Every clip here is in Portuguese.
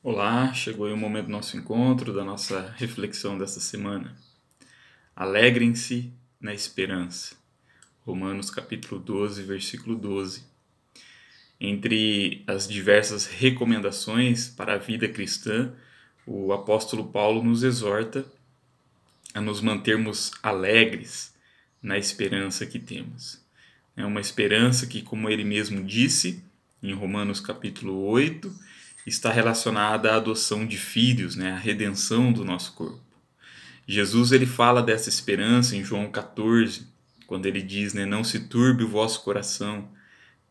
Olá, chegou aí o momento do nosso encontro, da nossa reflexão dessa semana. Alegrem-se na esperança. Romanos capítulo 12, versículo 12. Entre as diversas recomendações para a vida cristã, o apóstolo Paulo nos exorta a nos mantermos alegres na esperança que temos. É uma esperança que, como ele mesmo disse em Romanos capítulo 8, está relacionada à adoção de filhos, né, à redenção do nosso corpo. Jesus ele fala dessa esperança em João 14, quando ele diz, né, não se turbe o vosso coração,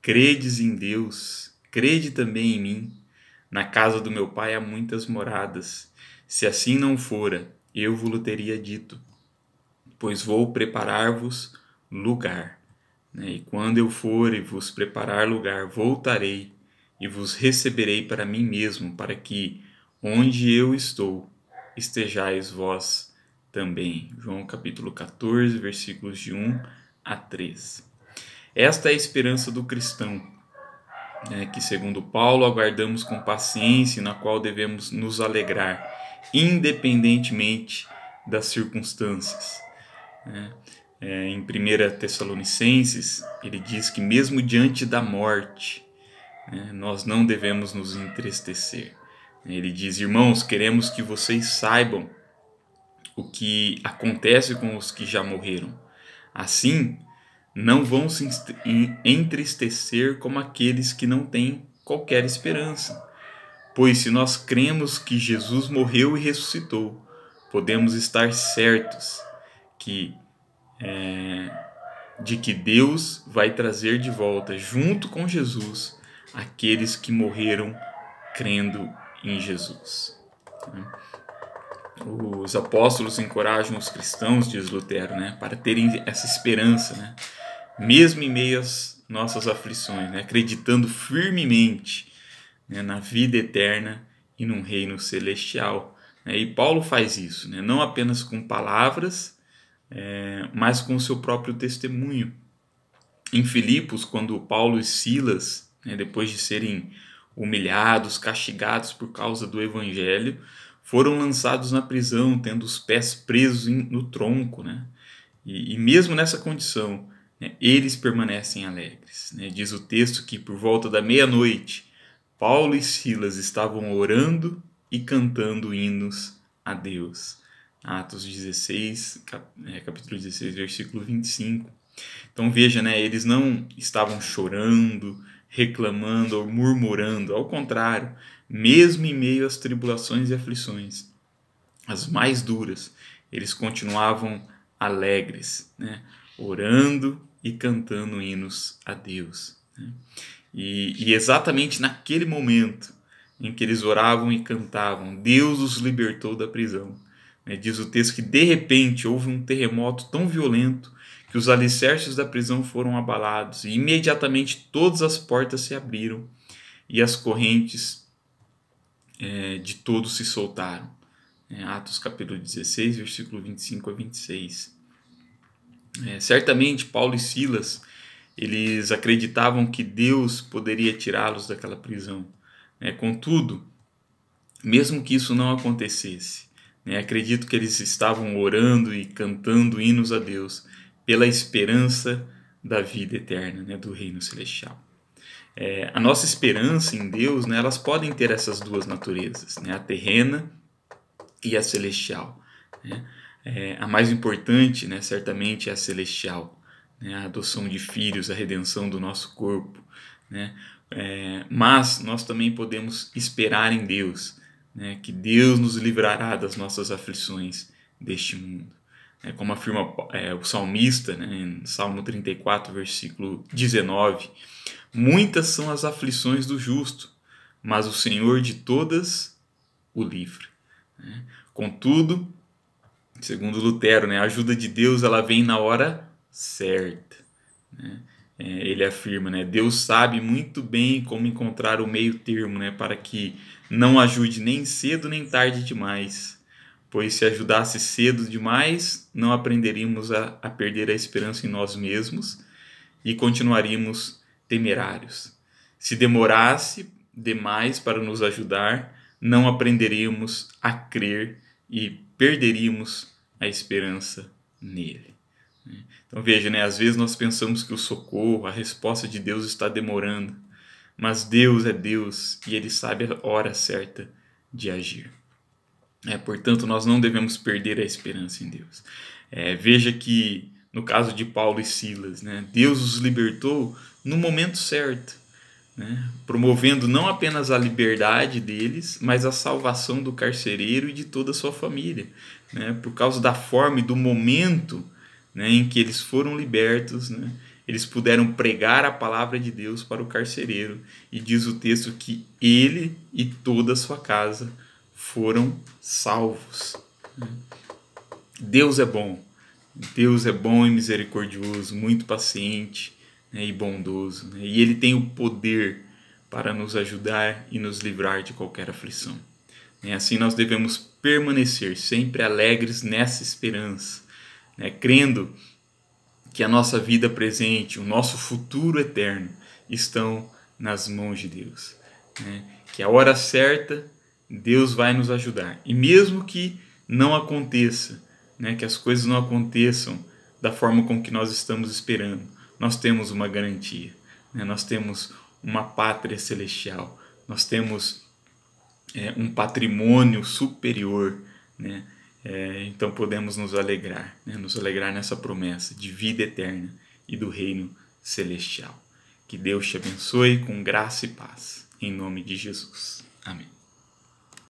credes em Deus, crede também em mim. Na casa do meu pai há muitas moradas. Se assim não fora, eu vos teria dito, pois vou preparar-vos lugar. Né, e quando eu for e vos preparar lugar, voltarei e vos receberei para mim mesmo, para que onde eu estou estejais vós também. João capítulo 14, versículos de 1 a 3. Esta é a esperança do cristão, né, que segundo Paulo aguardamos com paciência, na qual devemos nos alegrar, independentemente das circunstâncias. Né? É, em 1 Tessalonicenses, ele diz que mesmo diante da morte, né? Nós não devemos nos entristecer. Ele diz: Irmãos, queremos que vocês saibam o que acontece com os que já morreram. Assim, não vão se entristecer como aqueles que não têm qualquer esperança. Pois se nós cremos que Jesus morreu e ressuscitou, podemos estar certos que é, de que Deus vai trazer de volta junto com Jesus aqueles que morreram crendo em Jesus. Né? Os apóstolos encorajam os cristãos, diz Lutero, né, para terem essa esperança, né, mesmo em meio às nossas aflições, né, acreditando firmemente né, na vida eterna e num reino celestial. Né, e Paulo faz isso, né, não apenas com palavras, é, mas com o seu próprio testemunho. Em Filipos, quando Paulo e Silas né, depois de serem humilhados, castigados por causa do evangelho, foram lançados na prisão, tendo os pés presos em, no tronco. Né? E, e mesmo nessa condição, né, eles permanecem alegres. Né? Diz o texto que por volta da meia-noite, Paulo e Silas estavam orando e cantando hinos a Deus. Atos 16, né, capítulo 16, versículo 25. Então veja, né, eles não estavam chorando, reclamando ou murmurando. Ao contrário, mesmo em meio às tribulações e aflições, as mais duras, eles continuavam alegres, né? orando e cantando hinos a Deus. Né? E, e exatamente naquele momento em que eles oravam e cantavam, Deus os libertou da prisão. Né? Diz o texto que de repente houve um terremoto tão violento que os alicerces da prisão foram abalados, e imediatamente todas as portas se abriram e as correntes é, de todos se soltaram. É, Atos capítulo 16, versículo 25 a 26. É, certamente Paulo e Silas eles acreditavam que Deus poderia tirá-los daquela prisão. Né? Contudo, mesmo que isso não acontecesse, né? acredito que eles estavam orando e cantando hinos a Deus pela esperança da vida eterna, né, do reino celestial. É, a nossa esperança em Deus, né, elas podem ter essas duas naturezas, né, a terrena e a celestial. Né? É, a mais importante, né, certamente, é a celestial, né, a adoção de filhos, a redenção do nosso corpo. Né? É, mas nós também podemos esperar em Deus, né, que Deus nos livrará das nossas aflições deste mundo é, como afirma é, o salmista, né, em Salmo 34, versículo 19: Muitas são as aflições do justo, mas o Senhor de todas o livra. Né? Contudo, segundo Lutero, né, a ajuda de Deus ela vem na hora certa. Né? É, ele afirma, né, Deus sabe muito bem como encontrar o meio termo né, para que não ajude nem cedo nem tarde demais pois se ajudasse cedo demais, não aprenderíamos a, a perder a esperança em nós mesmos e continuaríamos temerários. Se demorasse demais para nos ajudar, não aprenderíamos a crer e perderíamos a esperança nele. Então veja, né, às vezes nós pensamos que o socorro, a resposta de Deus está demorando, mas Deus é Deus e ele sabe a hora certa de agir. É, portanto, nós não devemos perder a esperança em Deus. É, veja que no caso de Paulo e Silas, né, Deus os libertou no momento certo, né, promovendo não apenas a liberdade deles, mas a salvação do carcereiro e de toda a sua família, né, por causa da forma e do momento né, em que eles foram libertos. Né, eles puderam pregar a palavra de Deus para o carcereiro, e diz o texto que ele e toda a sua casa foram salvos. Deus é bom. Deus é bom e misericordioso, muito paciente né, e bondoso. Né? E Ele tem o poder para nos ajudar e nos livrar de qualquer aflição. Né. Assim nós devemos permanecer sempre alegres nessa esperança, né, crendo que a nossa vida presente, o nosso futuro eterno estão nas mãos de Deus. Né. Que a hora certa Deus vai nos ajudar. E mesmo que não aconteça, né, que as coisas não aconteçam da forma com que nós estamos esperando, nós temos uma garantia, né? nós temos uma pátria celestial, nós temos é, um patrimônio superior, né? É, então podemos nos alegrar, né? nos alegrar nessa promessa de vida eterna e do reino celestial. Que Deus te abençoe com graça e paz. Em nome de Jesus. Amém.